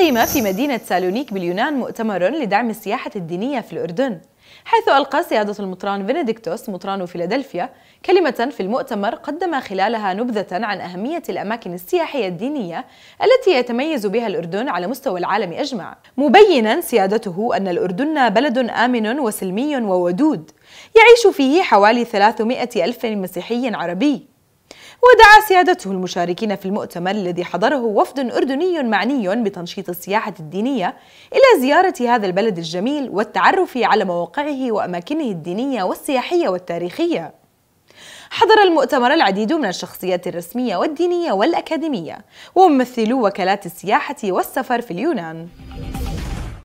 أقيم في مدينة سالونيك باليونان مؤتمر لدعم السياحة الدينية في الأردن حيث ألقى سيادة المطران فينيديكتوس مطران فيلادلفيا كلمة في المؤتمر قدم خلالها نبذة عن أهمية الأماكن السياحية الدينية التي يتميز بها الأردن على مستوى العالم أجمع مبينا سيادته أن الأردن بلد آمن وسلمي وودود يعيش فيه حوالي 300 ألف مسيحي عربي ودعا سيادته المشاركين في المؤتمر الذي حضره وفد أردني معني بتنشيط السياحة الدينية إلى زيارة هذا البلد الجميل والتعرف على مواقعه وأماكنه الدينية والسياحية والتاريخية حضر المؤتمر العديد من الشخصيات الرسمية والدينية والأكاديمية وممثلو وكالات السياحة والسفر في اليونان